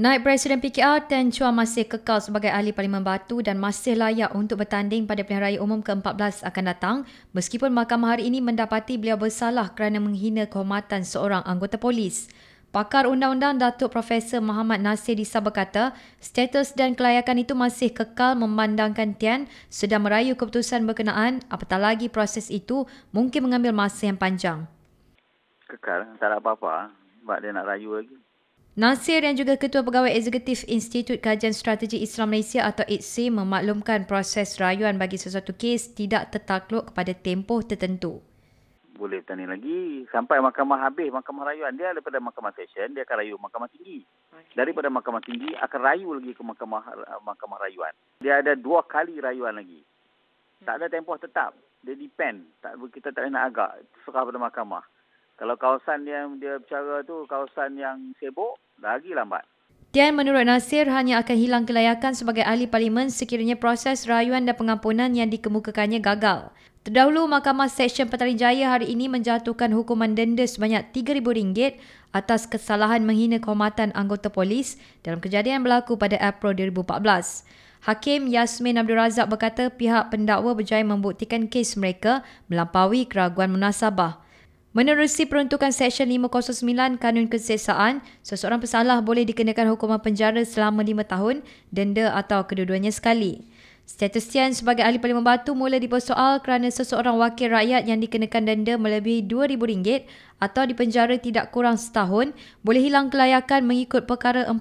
Naib Presiden PKR Tan Chua masih kekal sebagai ahli Parlimen Batu dan masih layak untuk bertanding pada pilihan raya umum ke-14 akan datang meskipun mahkamah hari ini mendapati beliau bersalah kerana menghina kehormatan seorang anggota polis. Pakar Undang-Undang Datuk Profesor Muhammad Nasir di Sabah status dan kelayakan itu masih kekal memandangkan Tian sudah merayu keputusan berkenaan apatah lagi proses itu mungkin mengambil masa yang panjang. Kekal, tak ada apa-apa. Sebab dia nak rayu lagi. Nasir yang juga Ketua Pegawai Eksekutif Institut Kajian Strategi Islam Malaysia atau ITSI memaklumkan proses rayuan bagi sesuatu kes tidak tertakluk kepada tempoh tertentu. Boleh tanya lagi. Sampai mahkamah habis, mahkamah rayuan dia daripada mahkamah session, dia akan rayu mahkamah tinggi. Okay. Daripada mahkamah tinggi, akan rayu lagi ke mahkamah, eh, mahkamah rayuan. Dia ada dua kali rayuan lagi. Hmm. Tak ada tempoh tetap. Dia depend. Tak, kita tak nak agak. Serah pada mahkamah. Kalau kawasan yang dia bicara tu kawasan yang sibuk, lagi lambat. Tian menurut Nasir hanya akan hilang kelayakan sebagai ahli parlimen sekiranya proses rayuan dan pengampunan yang dikemukakannya gagal. Terdahulu, Mahkamah Seksyen Petaling Jaya hari ini menjatuhkan hukuman denda sebanyak RM3,000 atas kesalahan menghina kehormatan anggota polis dalam kejadian berlaku pada April 2014. Hakim Yasmin Abdul Razak berkata pihak pendakwa berjaya membuktikan kes mereka melampaui keraguan munasabah. Menerusi peruntukan Seksyen 509 Kanun Kesesaan, seseorang pesalah boleh dikenakan hukuman penjara selama 5 tahun, denda atau kedua-duanya sekali. Status Tian sebagai ahli Parlimen Batu mula dipersoal kerana seseorang wakil rakyat yang dikenakan denda melebihi RM2,000 atau dipenjara tidak kurang setahun boleh hilang kelayakan mengikut perkara 48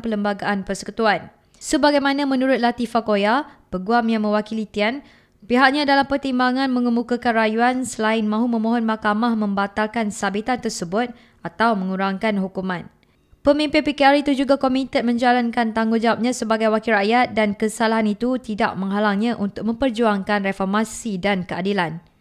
Perlembagaan Persekutuan. Sebagaimana menurut Latifah Koya, peguam yang mewakili Tian, Pihaknya dalam pertimbangan mengemukakan rayuan selain mahu memohon mahkamah membatalkan sabitan tersebut atau mengurangkan hukuman. Pemimpin PKR itu juga komited menjalankan tanggungjawabnya sebagai wakil rakyat dan kesalahan itu tidak menghalangnya untuk memperjuangkan reformasi dan keadilan.